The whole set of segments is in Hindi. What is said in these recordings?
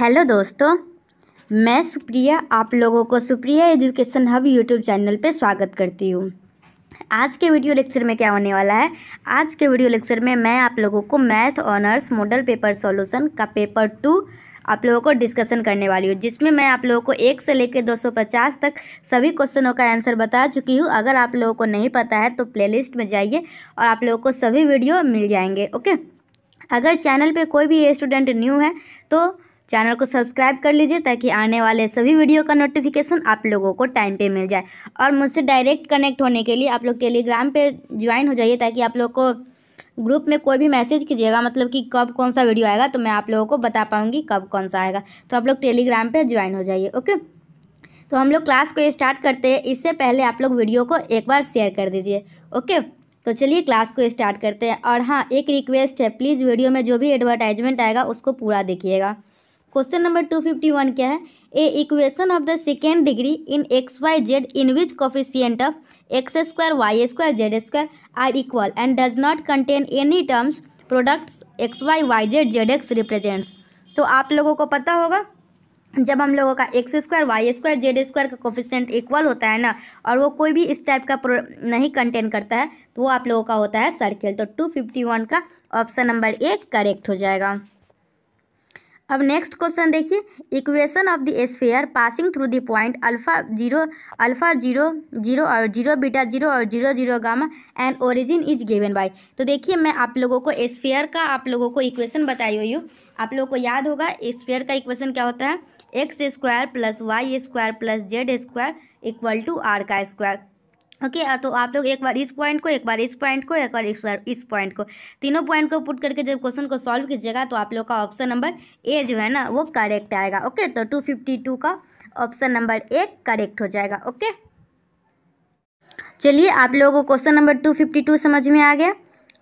हेलो दोस्तों मैं सुप्रिया आप लोगों को Supriya education hub YouTube channel पे स्वागत करती हूँ आज के वीडियो लेक्चर में क्या होने वाला है आज के वीडियो लेक्चर में मैं आप लोगों को math honours model paper solution का पेपर टू आप लोगों को डिस्कशन करने वाली हूँ जिसमें मैं आप लोगों को एक से लेकर 250 तक सभी क्वेश्चनों का आंसर बता चुकी हूँ अगर आप लोगों को नहीं पता है तो प्लेलिस्ट में जाइए और आप लोगों को सभी वीडियो मिल जाएंगे ओके अगर चैनल पे कोई भी स्टूडेंट न्यू है तो चैनल को सब्सक्राइब कर लीजिए ताकि आने वाले सभी वीडियो का नोटिफिकेशन आप लोगों को टाइम पे मिल जाए और मुझसे डायरेक्ट कनेक्ट होने के लिए आप लोग टेलीग्राम पे ज्वाइन हो जाइए ताकि आप लोग को ग्रुप में कोई भी मैसेज कीजिएगा मतलब कि कब कौन सा वीडियो आएगा तो मैं आप लोगों को बता पाऊँगी कब कौन सा आएगा तो आप लोग टेलीग्राम पर ज्वाइन हो जाइए ओके तो हम लोग क्लास को स्टार्ट करते हैं इससे पहले आप लोग वीडियो को एक बार शेयर कर दीजिए ओके तो चलिए क्लास को स्टार्ट करते हैं और हाँ एक रिक्वेस्ट है प्लीज़ वीडियो में जो भी एडवर्टाइजमेंट आएगा उसको पूरा देखिएगा question number two fifty one क्या है a equation of the second degree in x Y z in which coefficient of x square y square z square are equal and does not contain any terms products x y y z z x represents तो आप लोगों को पता होगा जब हम लोगों का x square y square z square का कोफिशियंट इक्वल होता है ना और वो कोई भी इस टाइप का प्रो नहीं कंटेन करता है तो वो आप लोगों का होता है सर्किल तो टू फिफ्टी वन का ऑप्शन नंबर ए करेक्ट हो जाएगा अब नेक्स्ट क्वेश्चन देखिए equation of the sphere passing through the point alpha zero alpha zero zero और जीरो बीटा जीरो और zero zero gamma and origin is given by तो देखिए मैं आप लोगों को स्फेयर का आप लोगों को इक्वेशन बताई हुई हूँ आप लोगों को याद होगा स्फेयर का इक्वेशन क्या होता है x square plus y square plus z square equal to r का स्क्वायर ओके okay, तो आप लोग एक बार इस पॉइंट को एक बार इस पॉइंट को एक बार इस बार इस पॉइंट को तीनों पॉइंट को पुट करके जब क्वेश्चन को सॉल्व कीजिएगा तो आप लोग का ऑप्शन नंबर ए जो है ना वो करेक्ट आएगा ओके okay, तो टू फिफ्टी टू का ऑप्शन नंबर ए करेक्ट हो जाएगा ओके okay? चलिए आप लोगों को question number two fifty two समझ में आ गया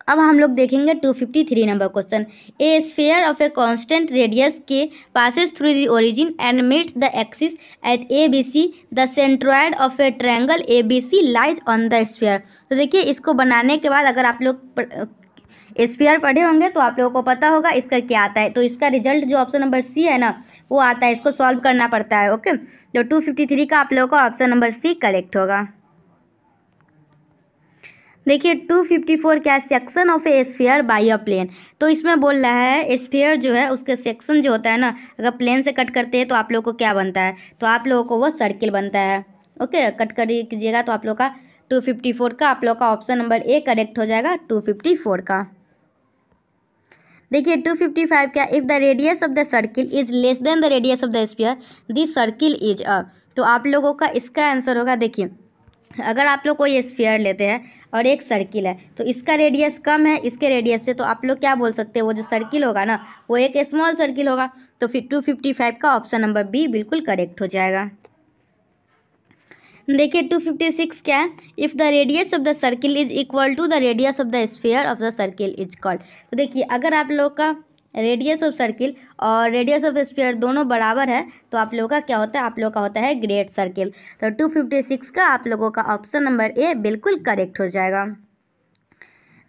अब हम लोग देखेंगे 253 number question a sphere of a constant radius k passes through the origin and meets the axis at A B C the centroid of a triangle A B C lies on the sphere तो देखिए इसको बनाने के बाद अगर आप लोग स्पेयर पढ़े होंगे तो आप लोगों को पता होगा इसका क्या आता है तो इसका रिजल्ट जो ऑप्शन नंबर सी है ना वो आता है इसको सॉल्व करना पड़ता है ओके तो टू फिफ्टी थ्री का आप लोगों का ऑप्शन नंबर सी करेक्ट होगा देखिए 254 क्या section of a sphere by a plane तो इसमें बोल रहा है स्फीयर जो है उसके सेक्शन जो होता है ना अगर प्लेन से कट करते हैं तो आप लोगों को क्या बनता है तो आप लोगों को वो सर्किल बनता है ओके कट कर कीजिएगा तो आप लोग का 254 का आप लोग का ऑप्शन नंबर ए करेक्ट हो जाएगा 254 का देखिए 255 क्या if the radius of the circle is less than the radius of the sphere this circle is a तो आप लोगों का इसका आंसर होगा देखिए अगर आप लोग कोई स्फीयर लेते हैं और एक सर्किल है तो इसका रेडियस कम है इसके रेडियस से तो आप लोग क्या बोल सकते हैं वो जो सर्किल होगा ना वो एक स्मॉल सर्किल होगा तो फिर टू फिफ्टी फाइव का ऑप्शन नंबर बी बिल्कुल करेक्ट हो जाएगा देखिए टू फिफ्टी सिक्स क्या है if the radius of the circle is equal to the radius of the sphere of the circle is called तो देखिए अगर आप लोग का रेडियस ऑफ सर्किल और रेडियस ऑफ स्पेयर दोनों बराबर है तो आप लोगों का क्या होता है आप लोगों का होता है ग्रेट सर्किल तो टू फिफ्टी सिक्स का आप लोगों का ऑप्शन नंबर ए बिल्कुल करेक्ट हो जाएगा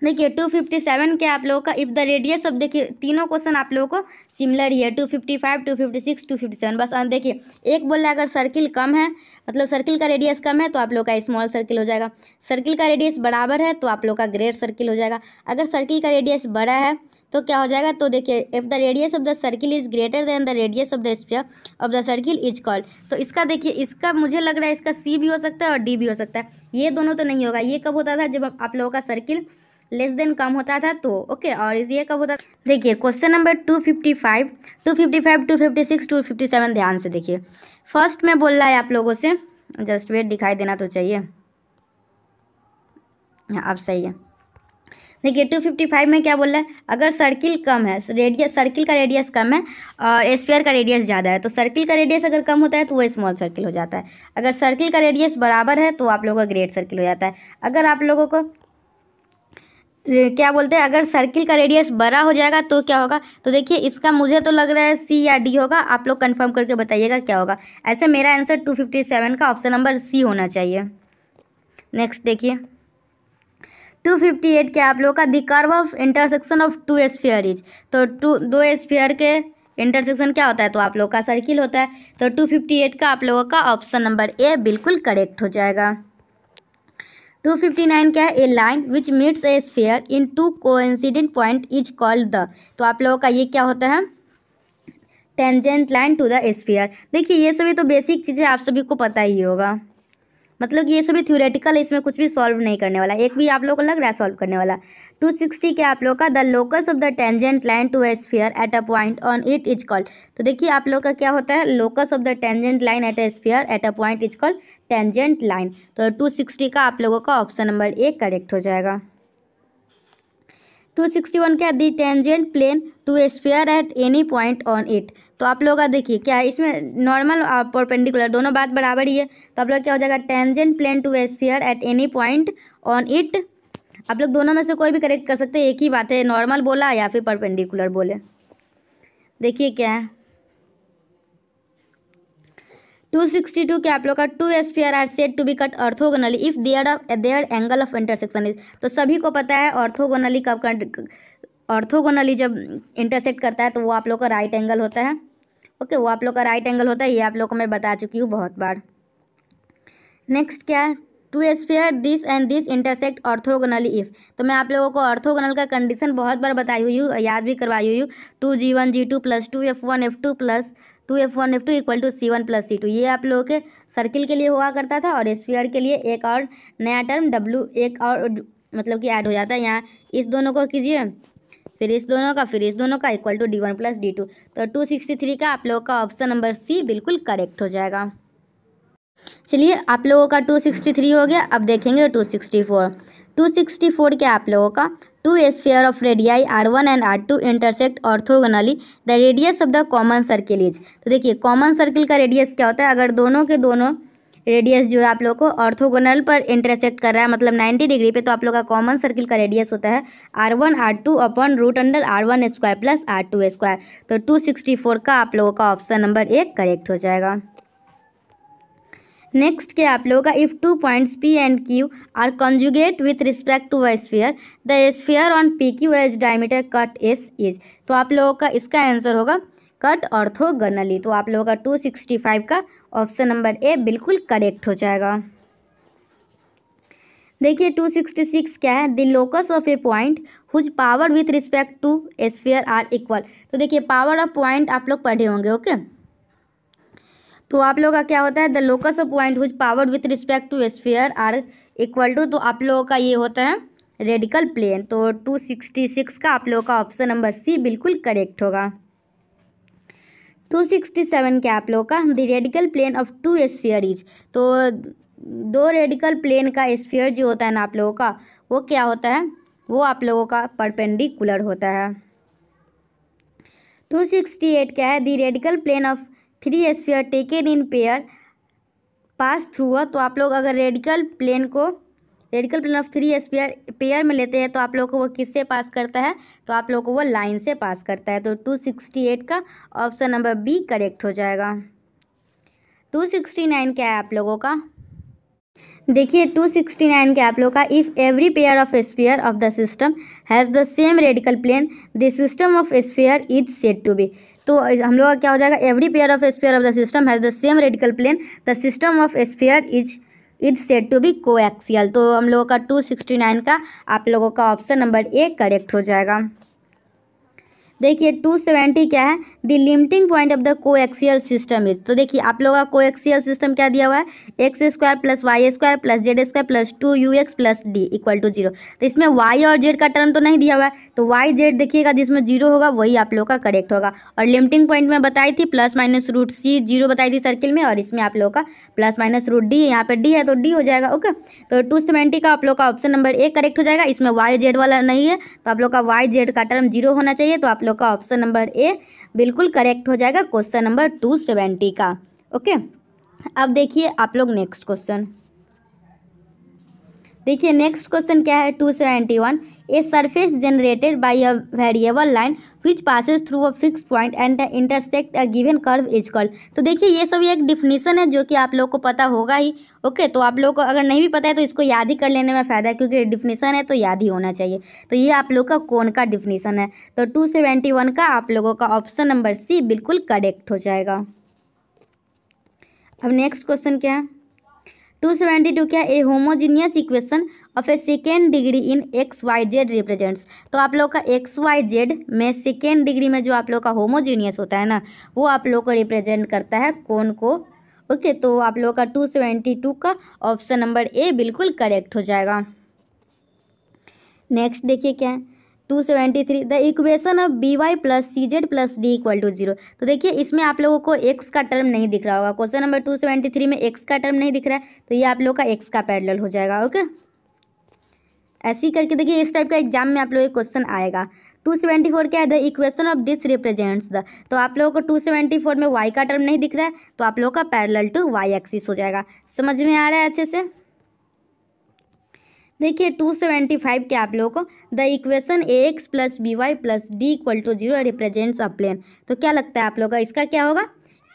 देखिए टू फिफ्टी सेवन के आप लोगों का इफ़ द रेडियस ऑफ देखिए तीनों क्वेश्चन आप लोगों को सिमिलर ही है two fifty five two fifty six two fifty seven बस देखिए एक बोल रहा है अगर सर्किल कम है मतलब सर्किल का रेडियस कम है तो आप लोग का स्मॉल सर्किल हो जाएगा सर्किल का रेडियस बराबर है तो आप लोग का ग्रेट सर्किल हो जाएगा अगर सर्किल का रेडियस बड़ा है तो क्या हो जाएगा तो देखिए if the radius of the circle is greater than the radius of the sphere of the circle is called तो इसका देखिए इसका मुझे लग रहा है इसका सी भी हो सकता है और डी भी हो सकता है ये दोनों तो नहीं होगा ये कब होता था जब आप लोगों का सर्किल लेस देन कम होता था तो ओके और ये कब होता देखिए question number two fifty five two fifty five two fifty six two fifty seven ध्यान से देखिए फर्स्ट में बोल रहा है आप लोगों से जस्ट वेट दिखाई देना तो चाहिए हाँ, अब आप सही है देखिए टू फिफ्टी फाइव में क्या बोल रहा है अगर सर्किल कम है रेडियस सर्किल का रेडियस कम है और स्पेयर का रेडियस ज़्यादा है तो सर्किल का रेडियस अगर कम होता है तो वो स्मॉल सर्किल हो जाता है अगर सर्किल का रेडियस बराबर है तो आप लोगों का ग्रेट सर्किल हो जाता है अगर आप लोगों को क्या बोलते हैं अगर सर्किल का रेडियस बड़ा हो जाएगा तो क्या होगा तो देखिए इसका मुझे तो लग रहा है सी या डी होगा आप लोग कंफर्म करके बताइएगा क्या होगा ऐसे मेरा आंसर टू फिफ्टी सेवन का ऑप्शन नंबर सी होना चाहिए नेक्स्ट देखिए टू फिफ्टी एट के आप लोग का the curve of intersection of two sphere is तो टू दो स्फीयर के इंटरसेक्शन क्या होता है तो आप लोग का सर्किल होता है तो टू फिफ्टी एट का आप लोगों का ऑप्शन नंबर ए बिल्कुल करेक्ट हो जाएगा टू फिफ्टी नाइन क्या है a line which meets a sphere in two coincident point is called the तो आप लोगों का ये क्या होता है tangent line to the sphere देखिए ये सभी तो बेसिक चीज़ें आप सभी को पता ही होगा मतलब ये सभी थ्योरेटिकल इसमें कुछ भी सॉल्व नहीं करने वाला एक भी आप लोग को लग रहा है सॉल्व करने वाला टू सिक्सटी के आप लोग का the locus of the tangent line to a at a point on it is called तो देखिए आप लोग का क्या होता है locus of the tangent line at sphere at a point is called tangent line तो टू सिक्सटी का आप लोगों का ऑप्शन नंबर ए करेक्ट हो जाएगा टू सिक्सटी वन क्या the tangent plane to sphere at any point on it तो आप लोग का देखिए क्या है इसमें नॉर्मल और परपेंडिकुलर दोनों बात बराबर ही है तो आप लोग क्या हो जाएगा tangent plane to sphere at any point on it आप लोग दोनों में से कोई भी करेक्ट कर सकते हैं एक ही बात है नॉर्मल बोला या फिर परपेंडिकुलर बोले देखिए क्या है 262 के आप लोग का two sphere are set to be cut orthogonally if their their angle of intersection is तो सभी को पता है ऑर्थोगोनली कब ऑर्थोगोनली जब इंटरसेक्ट करता है तो वो आप लोग का राइट एंगल होता है ओके okay, वो आप लोग का राइट एंगल होता है ये आप लोग को मैं बता चुकी हूँ बहुत बार नेक्स्ट क्या है two sphere this and this intersect orthogonally if तो मैं आप लोगों को ऑर्थोगोनल का कंडीशन बहुत बार बताई हुई हूँ याद भी करवाई हुई हूँ two g one g two plus two f one f two plus two f one f two equal to c one plus c two ये आप लोगों के सर्किल के लिए हुआ करता था और स्फीयर के लिए एक और नया टर्म डब्ल्यू एक और मतलब कि ऐड हो जाता है यहाँ इस दोनों को कीजिए फिर इस दोनों का फिर इस दोनों का equal to d one plus d two तो टू सिक्सटी थ्री का आप लोगों का ऑप्शन नंबर सी बिल्कुल करेक्ट हो जाएगा चलिए आप लोगों का टू सिक्सटी थ्री हो गया अब देखेंगे टू सिक्सटी फोर 264 के आप लोगों का two of radii r one and r two intersect orthogonally the radius of the common circle is तो देखिए कॉमन सर्किल का रेडियस क्या होता है अगर दोनों के दोनों रेडियस जो है आप लोगों को ऑर्थोगोनल पर इंटरसेक्ट कर रहा है मतलब 90 डिग्री पे तो आप लोग का कॉमन सर्किल का रेडियस होता है आर वन आर टू अपन root under r one square plus r two square तो टू सिक्सटी फोर का आप लोगों का ऑप्शन नंबर एक करेक्ट हो जाएगा नेक्स्ट क्या आप लोगों का if two points P and Q are conjugate with respect to a the sphere on P Q as diameter cut S is तो आप लोगों का इसका आंसर होगा कट ऑर्थोगोनली तो आप लोगों का टू सिक्सटी फाइव का ऑप्शन नंबर ए बिल्कुल करेक्ट हो जाएगा देखिए टू सिक्सटी सिक्स क्या है the locus of a point whose power with respect to sphere are equal तो देखिए पावर ऑफ पॉइंट आप लोग पढ़े होंगे ओके okay? तो आप लोगों का क्या होता है the locus of point whose powered with respect to sphere are equal to तो आप लोगों का ये होता है रेडिकल प्लेन तो टू सिक्सटी सिक्स का आप लोगों का ऑप्शन नंबर सी बिल्कुल करेक्ट होगा टू सिक्सटी सेवन के आप लोगों का the radical plane of two sphere is तो दो रेडिकल प्लेन का स्फीयर जो होता है ना आप लोगों का वो क्या होता है वो आप लोगों का परपेंडिकुलर होता है टू सिक्सटी एट क्या है the radical plane of three sphere taken in pair pass through हुआ तो आप लोग अगर रेडिकल प्लेन को radical plane of three sphere pair में लेते हैं तो आप लोग को वो किससे पास करता है तो आप लोग को वो लाइन से पास करता है तो टू सिक्सटी एट का ऑप्शन नंबर बी करेक्ट हो जाएगा टू सिक्सटी नाइन क्या है आप लोगों का देखिए टू सिक्सटी नाइन के आप लोग का if every pair of sphere of the system has the same radical plane the system of sphere is set to be तो हम लोग का क्या हो जाएगा every pair of sphere of the system has the same radical plane the system of sphere is is set to be axial तो हम लोगों का टू सिक्सटी नाइन का आप लोगों का ऑप्शन नंबर ए करेक्ट हो जाएगा देखिए टू सेवेंटी क्या है the limiting point of the coaxial system is तो देखिए आप लोगों का कोएक्सियल सिस्टम क्या दिया हुआ है x square plus y square plus z square plus two u x plus D equal to zero तो इसमें वाई और जेड का टर्म तो नहीं दिया हुआ है तो वाई जेड देखिएगा जिसमें जीरो होगा वही आप लोग का करेक्ट होगा और लिमिटिंग पॉइंट में बताई थी plus minus root c zero बताई थी सर्किल में और इसमें आप लोगों का प्लस माइनस रूट डी यहाँ पर डी है तो डी हो जाएगा ओके तो टू सेवेंटी का आप लोग का ऑप्शन नंबर ए करेक्ट हो जाएगा इसमें वाई जेड वाला नहीं है तो आप लोग का वाई जेड का टर्म जीरो होना चाहिए तो आप लोग का ऑप्शन नंबर ए बिल्कुल करेक्ट हो जाएगा क्वेश्चन नंबर टू सेवेंटी का ओके अब देखिए आप लोग नेक्स्ट क्वेश्चन देखिए नेक्स्ट क्वेश्चन क्या है two seventy one a surface generated by a variable line which passes through a fix point and intersect a given curve is called तो देखिए ये सब एक डिफिनीसन है जो कि आप लोग को पता होगा ही ओके तो आप लोग को अगर नहीं भी पता है तो इसको याद ही कर लेने में फ़ायदा है क्योंकि डिफिनीसन है तो याद ही होना चाहिए तो ये आप लोग का कौन का डिफिनीसन है तो टू सेवेंटी वन का आप लोगों का ऑप्शन नंबर सी बिल्कुल करेक्ट हो जाएगा अब नेक्स्ट क्वेश्चन क्या है टू सेवेंटी टू क्या a homogeneous equation of a second degree in x Y Z represents तो आप लोग का एक्स वाई जेड में सेकेंड डिग्री में जो आप लोग का होमोजीनियस होता है ना वो आप लोग को रिप्रेजेंट करता है कौन को ओके okay, तो आप लोग का टू सेवेंटी टू का ऑप्शन नंबर ए बिल्कुल करेक्ट हो जाएगा नेक्स्ट देखिए क्या है two seventy three the equation of B Y plus C Z plus D equal to zero तो देखिए इसमें आप लोगों को एक्स का टर्म नहीं दिख रहा होगा question number two seventy three में एक्स का टर्म नहीं दिख रहा है तो ये आप लोग का एक्स का पैरल हो जाएगा ओके ऐसे ही करके देखिए इस टाइप का एग्जाम में आप लोगों का क्वेश्चन आएगा टू सेवेंटी फोर क्या है the equation of this represents the तो आप लोगों को टू सेवेंटी फोर में वाई का टर्म नहीं दिख रहा है तो आप लोगों का पैरल टू वाई एक्सिस हो जाएगा समझ में आ रहा है अच्छे से देखिए टू सेवेंटी फाइव के आप लोगों को the equation A X plus B Y plus D equal to zero represents a plane तो क्या लगता है आप लोग का इसका क्या होगा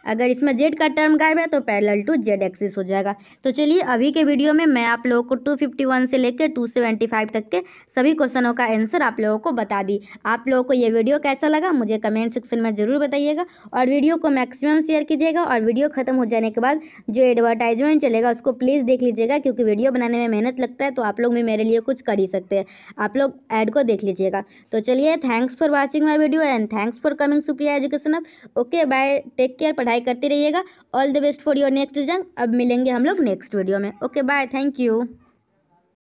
अगर इसमें जेड का टर्म गायब है तो पैरेलल टू जेड एक्सिस हो जाएगा तो चलिए अभी के वीडियो में मैं आप लोगों को 251 से लेकर 275 तक के सभी क्वेश्चनों का आंसर आप लोगों को बता दी आप लोगों को ये वीडियो कैसा लगा मुझे कमेंट सेक्शन में ज़रूर बताइएगा और वीडियो को मैक्सिमम शेयर कीजिएगा और वीडियो ख़त्म हो जाने के बाद जो एडवर्टाइजमेंट चलेगा उसको प्लीज़ देख लीजिएगा क्योंकि वीडियो बनाने में मेहनत लगता है तो आप लोग भी मेरे लिए कुछ कर ही सकते हैं आप लोग ऐड को देख लीजिएगा तो चलिए thanks for watching my video and thanks for coming Supriya education app okay bye take care पढ़ाई पढ़ाई करते रहिएगा all the best for your next exam अब मिलेंगे हम लोग नेक्स्ट वीडियो में ओके बाय थैंक यू